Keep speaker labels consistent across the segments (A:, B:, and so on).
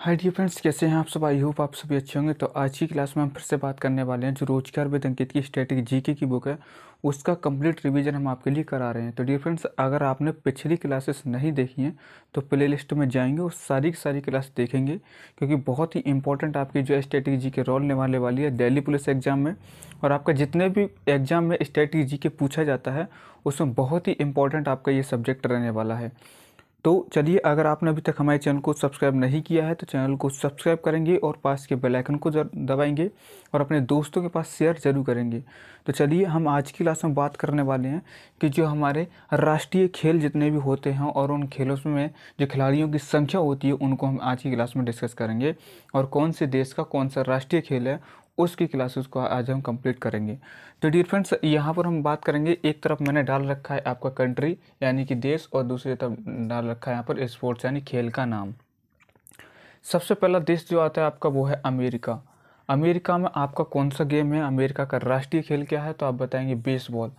A: hi dear friends कैसे हैं आप सब आई होप आप सभी अच्छे होंगे तो आज की क्लास में हम फिर से बात करने वाले हैं जो रोजगार विद अंकित की स्टैटिक जीके की बुक है उसका कंप्लीट रिवीजन हम आपके लिए करा रहे हैं तो डियर फ्रेंड्स अगर आपने पिछली क्लासेस नहीं देखी हैं तो प्ले लिस्ट में जाएंगे और सारी की सारी क्लास देखेंगे क्योंकि बहुत ही इंपॉर्टेंट आपकी जो है स्टैटिक जी के रोल निभाने वाली है दिल्ली पुलिस एग्जाम में और आपका जितने भी एग्जाम में स्टैटिक जी के पूछा जाता है उसमें बहुत ही इंपॉर्टेंट आपका ये सब्जेक्ट रहने वाला है तो चलिए अगर आपने अभी तक हमारे चैनल को सब्सक्राइब नहीं किया है तो चैनल को सब्सक्राइब करेंगे और पास के बेल आइकन को दबाएंगे और अपने दोस्तों के पास शेयर जरूर करेंगे तो चलिए हम आज की क्लास में बात करने वाले हैं कि जो हमारे राष्ट्रीय खेल जितने भी होते हैं और उन खेलों में जो खिलाड़ियों की संख्या होती है उनको हम आज की क्लास में डिस्कस करेंगे और कौन से देश का कौन सा राष्ट्रीय खेल है उसकी क्लासेस को आज हम कंप्लीट करेंगे तो डियर फ्रेंड्स यहाँ पर हम बात करेंगे एक तरफ मैंने डाल रखा है आपका कंट्री यानी कि देश और दूसरी तरफ डाल रखा है यहाँ पर स्पोर्ट्स यानी खेल का नाम सबसे पहला देश जो आता है आपका वो है अमेरिका अमेरिका में आपका कौन सा गेम है अमेरिका का राष्ट्रीय खेल क्या है तो आप बताएंगे बेसबॉल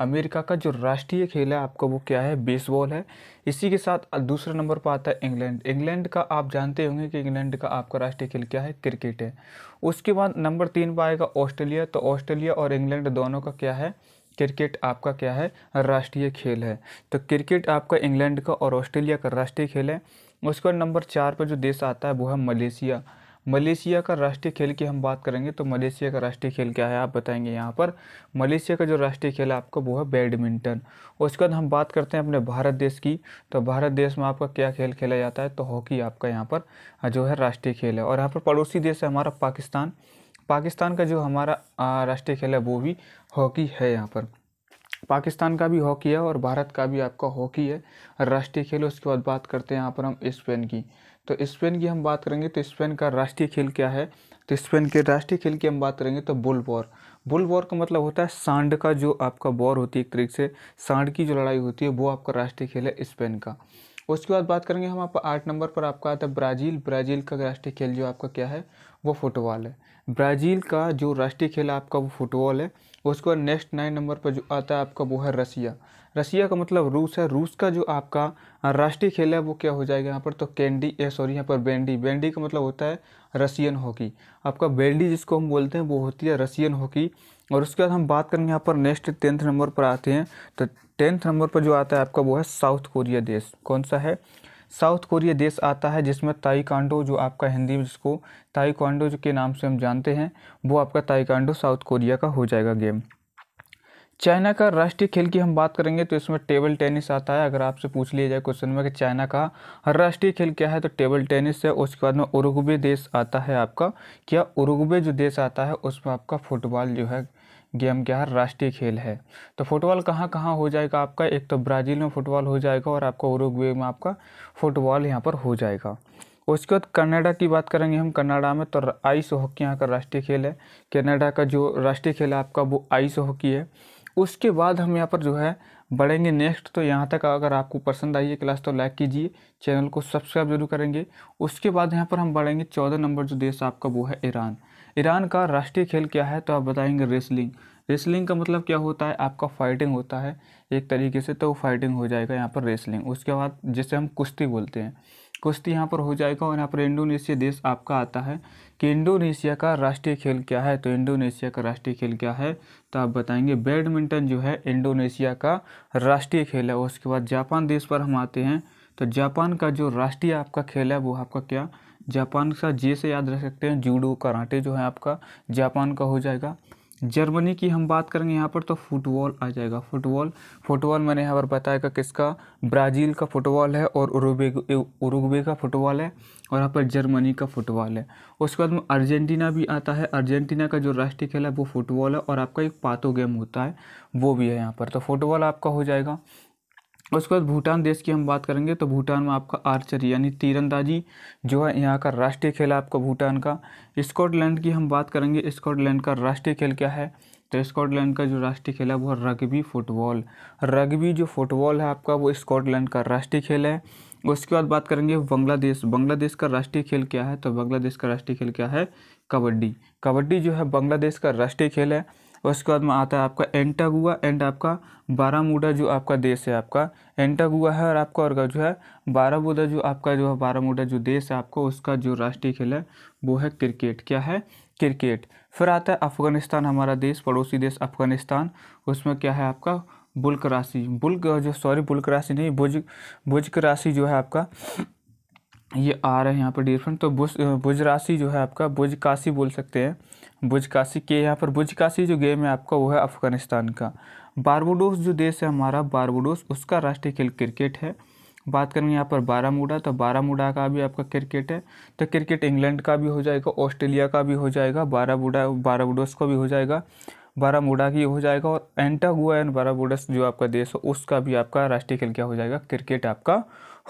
A: अमेरिका का जो राष्ट्रीय खेल है आपका वो क्या है बेसबॉल है इसी के साथ दूसरे नंबर पर आता है इंग्लैंड इंग्लैंड का आप जानते होंगे कि इंग्लैंड का आपका राष्ट्रीय खेल क्या है क्रिकेट है उसके बाद नंबर तीन पर आएगा ऑस्ट्रेलिया तो ऑस्ट्रेलिया और इंग्लैंड दोनों का क्या है क्रिकेट आपका क्या है राष्ट्रीय खेल है तो क्रिकेट आपका इंग्लैंड का और ऑस्ट्रेलिया का राष्ट्रीय खेल है उसके बाद नंबर चार पर जो देश आता है वो है मलेशिया मलेशिया का राष्ट्रीय खेल की हम बात करेंगे तो मलेशिया का राष्ट्रीय खेल क्या है आप बताएंगे यहाँ पर मलेशिया का जो राष्ट्रीय खेल है आपका वो है बैडमिंटन उसके बाद हम बात करते हैं अपने भारत देश की तो भारत देश में आपका क्या खेल खेला जाता है तो हॉकी आपका यहाँ पर जो है राष्ट्रीय खेल है और यहाँ पर पड़ोसी देश है हमारा पाकिस्तान पाकिस्तान का जो हमारा राष्ट्रीय खेल है वो भी हॉकी है यहाँ पर पाकिस्तान का भी हॉकी है और भारत का भी आपका हॉकी है राष्ट्रीय खेल उसके बाद बात करते हैं यहाँ पर हम स्पेन की तो स्पेन की हम बात करेंगे तो स्पेन का राष्ट्रीय खेल क्या है तो स्पेन के राष्ट्रीय खेल की हम बात करेंगे तो बुल वॉर बुल वॉर का मतलब होता है सांड का जो आपका वॉर होती है एक तरीके से सांड की जो लड़ाई होती है वो आपका राष्ट्रीय खेल है स्पेन का उसके बाद बात करेंगे हम आपका आठ नंबर पर आपका आता है ब्राज़ील ब्राज़ील का राष्ट्रीय खेल जो आपका क्या है वो फुटबॉल है ब्राज़ील का जो राष्ट्रीय खेल है आपका वो फुटबॉल है उसके बाद नेक्स्ट नाइन नंबर पर जो आता है आपका वो है रसिया रसिया का मतलब रूस है रूस का जो आपका राष्ट्रीय खेल है वो क्या हो जाएगा यहाँ पर तो कैंडी ए सॉरी यहाँ पर बेंडी बेंडी का मतलब होता है रसियन हॉकी आपका बेंडी जिसको हम बोलते हैं वो होती है रसियन हॉकी और उसके बाद हम बात करेंगे यहाँ पर नेक्स्ट टेंथ नंबर पर आते हैं तो टेंथ नंबर पर जो आता है आपका वो है साउथ कोरिया देश कौन सा है साउथ कोरिया देश आता है जिसमें ताइकांडो जो आपका हिंदी में जिसको ताइकांडो के नाम से हम जानते हैं वो आपका ताइकांडो साउथ कोरिया का हो जाएगा गेम चाइना का राष्ट्रीय खेल की हम बात करेंगे तो इसमें टेबल टेनिस आता है अगर आपसे पूछ लिया जाए क्वेश्चन में कि चाइना का राष्ट्रीय खेल क्या है तो टेबल टेनिस है उसके बाद में उरुग्वे देश आता है आपका क्या उरुग्वे जो देश आता है उसमें आपका फुटबॉल जो है गेम क्या है राष्ट्रीय खेल है तो फुटबॉल कहाँ कहाँ हो जाएगा आपका एक तो ब्राज़ील में फुटबॉल हो जाएगा और आपका उरुग्वे में आपका फुटबॉल यहाँ पर हो जाएगा उसके बाद कनाडा की बात करेंगे हम कनाडा में तो आइस हॉकी यहाँ का राष्ट्रीय खेल है कनाडा का जो राष्ट्रीय खेल है आपका वो आइस हॉकी है उसके बाद हम यहाँ पर जो है बढ़ेंगे नेक्स्ट तो यहाँ तक अगर आपको पसंद आई है क्लास तो लाइक कीजिए चैनल को सब्सक्राइब जरूर करेंगे उसके बाद यहाँ पर हम बढ़ेंगे चौदह नंबर जो देश आपका वो है ईरान ईरान का राष्ट्रीय खेल क्या है तो आप बताएंगे रेसलिंग रेसलिंग का मतलब क्या होता है आपका फाइटिंग होता है एक तरीके से तो फाइटिंग हो जाएगा यहाँ पर रेसलिंग उसके बाद जिसे हम कुश्ती बोलते हैं कुश्ती यहाँ पर हो जाएगा और यहाँ पर इंडोनेशिया देश आपका आता है कि इंडोनेशिया का राष्ट्रीय खेल क्या है तो इंडोनेशिया का राष्ट्रीय खेल क्या है तो आप बताएंगे बैडमिंटन जो है इंडोनेशिया का राष्ट्रीय खेल है उसके बाद जापान देश पर हम आते हैं तो जापान का जो राष्ट्रीय आपका खेल है वो आपका क्या जापान के साथ जे से याद रख सकते हैं जूडो कराटे जो है आपका जापान का हो जाएगा जर्मनी की हम बात करेंगे यहाँ पर तो फुटबॉल आ जाएगा फुटबॉल फुटबॉल मैंने यहाँ पर बताया का किसका ब्राज़ील का फुटबॉल है और उरुग्वे का फुटबॉल है और यहाँ पर जर्मनी का फुटबॉल है उसके बाद में अर्जेंटीना भी आता है अर्जेंटीना का जो राष्ट्रीय खेल है वो फुटबॉल है और आपका एक पातो गेम होता है वो भी है यहाँ पर तो फुटबॉल आपका हो जाएगा उसके बाद भूटान देश की हम बात करेंगे तो भूटान में आपका आर्चरी यानी तीरंदाजी जो है यहाँ का राष्ट्रीय खेल है आपका भूटान का स्कॉटलैंड की हम बात करेंगे स्कॉटलैंड का राष्ट्रीय खेल क्या है तो स्कॉटलैंड का जो राष्ट्रीय खेल है वो है रग्बी फुटबॉल रग्बी जो फुटबॉल है आपका वो स्कॉटलैंड का राष्ट्रीय खेल है उसके बाद बात करेंगे बांग्लादेश बांग्लादेश का राष्ट्रीय खेल क्या है तो बांग्लादेश का राष्ट्रीय खेल क्या है कबड्डी कबड्डी जो है बांग्लादेश का राष्ट्रीय खेल है उसके बाद में आता है आपका एंटागुआ एंड आपका बारामूडा जो आपका देश है आपका एंटागुआ है और आपका और जो है बारामूडा जो आपका जो है बारामूडा जो देश है आपका उसका जो राष्ट्रीय खेल है वो है क्रिकेट क्या है क्रिकेट फिर आता है अफ़गानिस्तान हमारा देश पड़ोसी देश अफ़गानिस्तान उसमें क्या है आपका बुल्क राशि बुल्क जो सॉरी बुल्क राशि नहीं भुज बुज राशि जो है आपका ये आ रहा है यहाँ पर डिफरेंट तो भुज भुज राशि जो है आपका भुज काशी बोल सकते हैं बुज काशी के यहाँ पर बुज काशी जो गेम है आपका वो है अफ़गानिस्तान का बारबोडोस जो देश है हमारा बारबोडोस उसका राष्ट्रीय खेल क्रिकेट है बात करेंगे यहाँ पर बारामूडा तो बारामूडा का भी आपका क्रिकेट है तो क्रिकेट इंग्लैंड का भी हो जाएगा ऑस्ट्रेलिया का भी हो जाएगा बारामूडा बारामूडोस का भी हो जाएगा बारामूडा की हो जाएगा और एंटागुआ एंड बारामूडस जो आपका देश है उसका भी आपका राष्ट्रीय खेल क्या हो जाएगा क्रिकेट आपका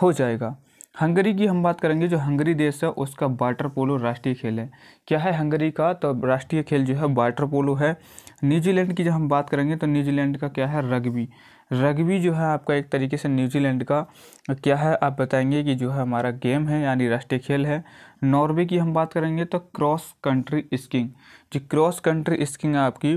A: हो जाएगा हंगरी की हम बात करेंगे जो हंगरी देश है उसका वाटर पोलो राष्ट्रीय खेल है क्या है हंगरी का तो राष्ट्रीय खेल जो है वाटर पोलो है न्यूजीलैंड की जब हम बात करेंगे तो न्यूजीलैंड का क्या है रग्बी रग्बी जो है आपका एक तरीके से न्यूजीलैंड का क्या है आप बताएंगे कि जो है हमारा गेम है यानी राष्ट्रीय खेल है नॉर्वे की हम बात करेंगे तो क्रॉस कंट्री स्किंग जो क्रॉस कंट्री स्किंग है आपकी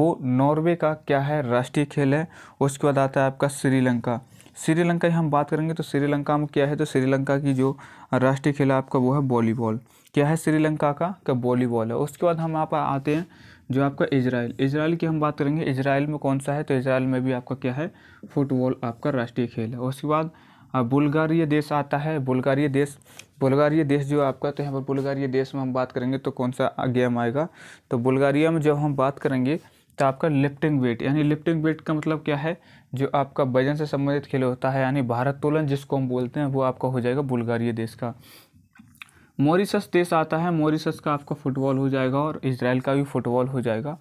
A: वो नॉर्वे का क्या है राष्ट्रीय खेल है उसके बाद आता है आपका श्रीलंका श्रीलंका की हम बात करेंगे तो श्रीलंका में क्या है तो श्रीलंका की जो राष्ट्रीय खेल है आपका वो है वॉलीबॉल क्या है श्रीलंका का क्या वॉलीबॉल है उसके बाद हम आप आते हैं जो आपका इजराइल इजराइल की हम बात करेंगे इजराइल में कौन सा है तो इजराइल में भी आपका क्या है फुटबॉल आपका राष्ट्रीय खेल है उसके बाद बुल्गारिया देश आता है बुल्गारिया देश बुल्गारिया देश जो आपका तो यहाँ पर बुल्गारिया देश में हम बात करेंगे तो कौन सा गेम आएगा तो बुल्गारिया में जब हम बात करेंगे तो आपका लिफ्टिंग वेट यानी लिफ्टिंग वेट का मतलब क्या है जो आपका वजन से संबंधित खेल होता है यानी तोलन जिसको हम बोलते हैं वो आपका हो जाएगा बुल्गारिया देश का मोरिशस देश आता है मोरिशस का आपका फुटबॉल हो जाएगा और इसराइल का भी फुटबॉल हो जाएगा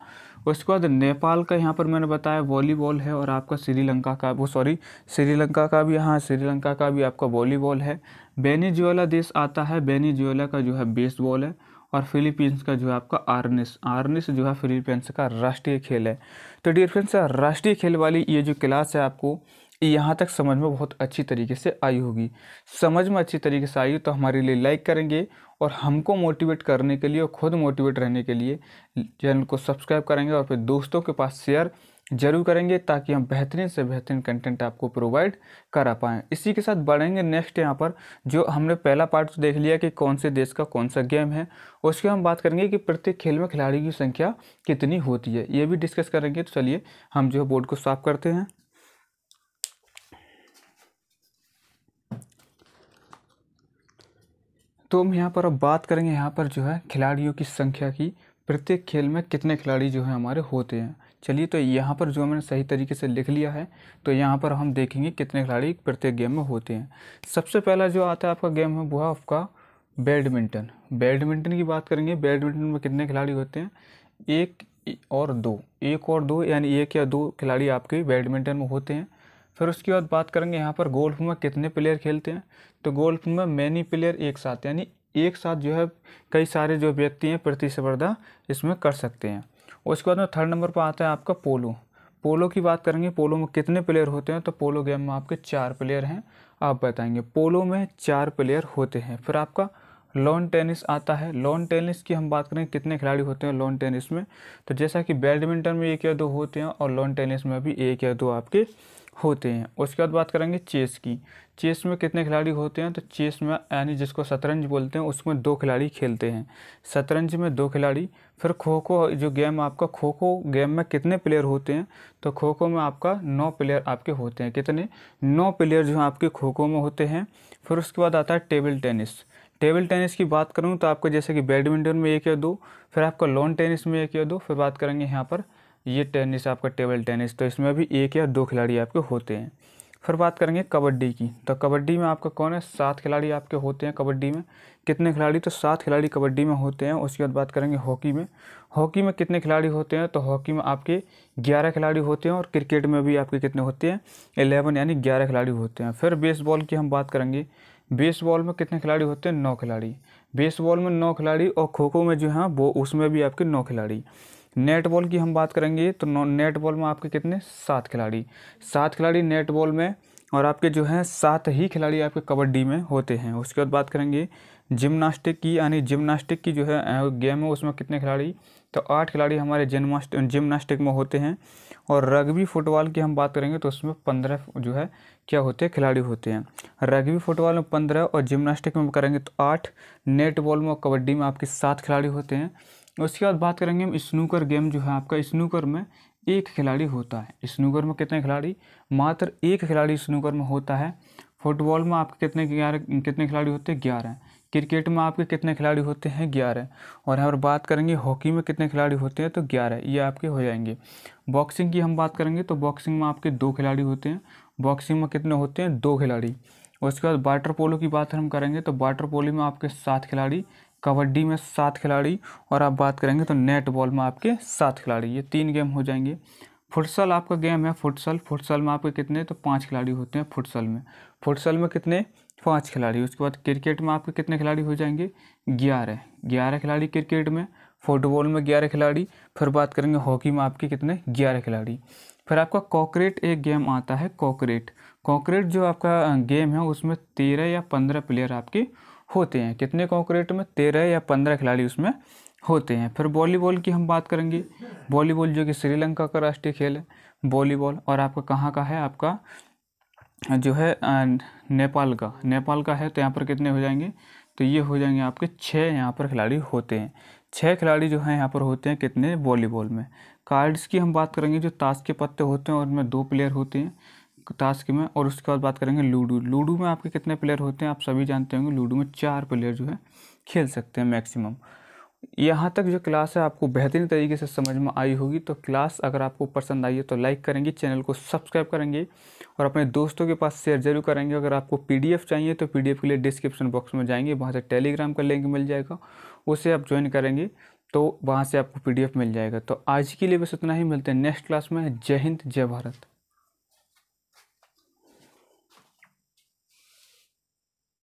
A: उसके बाद नेपाल का यहाँ पर मैंने बताया वॉलीबॉल है और आपका श्रीलंका का वो सॉरी श्रीलंका का भी हाँ श्रीलंका का भी आपका वॉलीबॉल है बेनीजुएला देश आता है बेनीजुएला का जो है बेसबॉल है और फिलीपींस का जो है आपका आर्निस आर्निस जो है फिलीपींस का राष्ट्रीय खेल है तो डियर फ्रेंड्स राष्ट्रीय खेल वाली ये जो क्लास है आपको यहाँ तक समझ में बहुत अच्छी तरीके से आई होगी समझ में अच्छी तरीके से आई तो हमारे लिए लाइक करेंगे और हमको मोटिवेट करने के लिए और खुद मोटिवेट रहने के लिए चैनल को सब्सक्राइब करेंगे और फिर दोस्तों के पास शेयर जरूर करेंगे ताकि हम बेहतरीन से बेहतरीन कंटेंट आपको प्रोवाइड करा पाएँ इसी के साथ बढ़ेंगे नेक्स्ट यहाँ पर जो हमने पहला पार्ट तो देख लिया कि कौन से देश का कौन सा गेम है उसके हम बात करेंगे कि प्रत्येक खेल में खिलाड़ी की संख्या कितनी होती है ये भी डिस्कस करेंगे तो चलिए हम जो है बोर्ड को साफ करते हैं तो हम यहाँ पर अब बात करेंगे यहाँ पर जो है खिलाड़ियों की संख्या की प्रत्येक खेल में कितने खिलाड़ी जो है हमारे होते हैं चलिए तो यहाँ पर जो मैंने सही तरीके से लिख लिया है तो यहाँ पर हम देखेंगे कितने खिलाड़ी प्रत्येक गेम में होते हैं सबसे पहला जो आता है आपका गेम है वो है आपका बैडमिंटन बैडमिंटन की बात करेंगे बैडमिंटन में कितने खिलाड़ी होते हैं एक और दो एक और दो यानी एक या दो खिलाड़ी आपके बैडमिंटन में होते हैं फिर उसके बाद बात करेंगे यहाँ पर गोल्फ में कितने प्लेयर खेलते हैं तो गोल्फ में मैनी प्लेयर एक साथ यानी एक साथ जो है कई सारे जो व्यक्ति हैं प्रतिस्पर्धा इसमें कर सकते हैं उसके बाद में थर्ड नंबर पर आता है आपका पोलो पोलो की बात करेंगे पोलो में कितने प्लेयर होते हैं तो पोलो गेम में आपके चार प्लेयर हैं आप बताएंगे पोलो में चार प्लेयर होते हैं फिर आपका लॉन टेनिस आता है लॉन टेनिस की हम बात करें कितने खिलाड़ी होते हैं लॉन टेनिस में तो जैसा कि बैडमिंटन में एक या दो होते हैं और लॉन टेनिस में भी एक या दो आपके होते हैं उसके बाद बात करेंगे चेस की चेस में कितने खिलाड़ी होते हैं तो चेस में यानी जिसको शतरंज बोलते हैं उसमें दो खिलाड़ी खेलते हैं शतरंज में दो खिलाड़ी फिर खो खो जो गेम आपका खो खो गेम में कितने प्लेयर होते हैं तो खो खो में आपका नौ प्लेयर आपके होते हैं कितने नौ प्लेयर जो हैं आपके खो खो में होते हैं फिर उसके बाद आता है टेबल टेनिस टेबल टेनिस की बात करूँ तो आपको जैसे कि बैडमिंटन में एक या दो फिर आपका लॉन टेनिस में एक या दो फिर बात करेंगे यहाँ पर ये टेनिस आपका टेबल टेनिस तो इसमें भी एक या दो खिलाड़ी आपके होते हैं फिर बात करेंगे कबड्डी की तो कबड्डी में आपका कौन है सात खिलाड़ी आपके होते हैं कबड्डी में कितने खिलाड़ी तो सात खिलाड़ी कबड्डी में होते हैं उसके बाद बात करेंगे हॉकी में हॉकी में कितने खिलाड़ी होते हैं तो हॉकी में आपके ग्यारह खिलाड़ी होते हैं और क्रिकेट में भी आपके कितने होते हैं एलेवन यानी ग्यारह खिलाड़ी होते हैं फिर बेसबॉल की हम बात करेंगे बेसबॉल में कितने खिलाड़ी होते हैं नौ खिलाड़ी बेसबॉल में नौ खिलाड़ी और खो खो में जो है वो उसमें भी आपके नौ खिलाड़ी नेट बॉल की हम बात करेंगे तो नेट बॉल में आपके कितने सात खिलाड़ी सात खिलाड़ी नेट बॉल में और आपके जो हैं सात ही खिलाड़ी आपके कबड्डी में होते हैं उसके बाद बात करेंगे जिमनास्टिक की यानी जिमनास्टिक की जो है गेम है उसमें कितने खिलाड़ी तो आठ खिलाड़ी हमारे जिमनास्ट जिमनास्टिक में होते हैं और रग्बी फुटबॉल की हम बात करेंगे तो उसमें पंद्रह जो है क्या होते हैं खिलाड़ी होते हैं रग्बी फुटबॉल में पंद्रह और जिमनास्टिक में करेंगे तो आठ नेट बॉल में और कबड्डी में आपके सात खिलाड़ी होते हैं उसके बाद बात करेंगे हम स्नूकर गेम जो है आपका स्नूकर में एक खिलाड़ी होता है स्नूकर में कितने खिलाड़ी मात्र एक खिलाड़ी स्नूकर में होता है फुटबॉल में आपके कितने ग्यारह कितने खिलाड़ी होते हैं ग्यारह क्रिकेट में आपके कितने खिलाड़ी होते हैं ग्यारह और हम बात करेंगे हॉकी में कितने खिलाड़ी होते हैं तो ग्यारह ये आपके हो जाएंगे बॉक्सिंग की हम बात करेंगे तो बॉक्सिंग में आपके दो खिलाड़ी होते हैं बॉक्सिंग में कितने होते हैं दो खिलाड़ी उसके बाद वाटर पोलो की बात हम करेंगे तो वाटर पोलो में आपके सात खिलाड़ी कबड्डी में सात खिलाड़ी और आप बात करेंगे तो नेट बॉल में आपके सात खिलाड़ी ये तीन गेम हो जाएंगे फुटसल आपका गेम है फुटसल फुटसल में आपके कितने तो पाँच खिलाड़ी होते हैं फुटसल में फुटसल में कितने पाँच खिलाड़ी उसके बाद क्रिकेट में आपके कितने खिलाड़ी हो जाएंगे ग्यारह ग्यारह खिलाड़ी क्रिकेट में फुटबॉल में ग्यारह खिलाड़ी फिर बात करेंगे हॉकी में आपके कितने ग्यारह खिलाड़ी फिर आपका कॉकरेट एक गेम आता है कॉकरेट कॉकरेट जो आपका गेम है उसमें तेरह या पंद्रह प्लेयर आपके होते हैं कितने कॉकरेट में तेरह या पंद्रह खिलाड़ी उसमें होते हैं फिर वॉलीबॉल की हम बात करेंगे वॉलीबॉल जो कि श्रीलंका का राष्ट्रीय खेल है वॉलीबॉल और आपका कहाँ का है आपका जो है नेपाल का नेपाल का है तो यहाँ पर कितने हो जाएंगे तो ये हो जाएंगे आपके छः यहाँ पर खिलाड़ी होते हैं छः खिलाड़ी जो हैं यहाँ पर होते हैं कितने वॉलीबॉल में कार्ड्स की हम बात करेंगे जो ताश के पत्ते होते हैं और उनमें दो प्लेयर होते हैं टास्क में और उसके बाद बात करेंगे लूडो लूडो में आपके कितने प्लेयर होते हैं आप सभी जानते होंगे लूडो में चार प्लेयर जो है खेल सकते हैं मैक्सिमम यहाँ तक जो क्लास है आपको बेहतरीन तरीके से समझ में आई होगी तो क्लास अगर आपको पसंद आई है तो लाइक करेंगे चैनल को सब्सक्राइब करेंगे और अपने दोस्तों के पास शेयर जरूर करेंगे अगर आपको पीडीएफ चाहिए तो पीडीएफ के लिए डिस्क्रिप्शन बॉक्स में जाएंगे वहाँ से टेलीग्राम का लिंक मिल जाएगा उसे आप ज्वाइन करेंगे तो वहाँ से आपको पी मिल जाएगा तो आज के लिए बस इतना ही मिलते हैं नेक्स्ट क्लास में जय हिंद जय भारत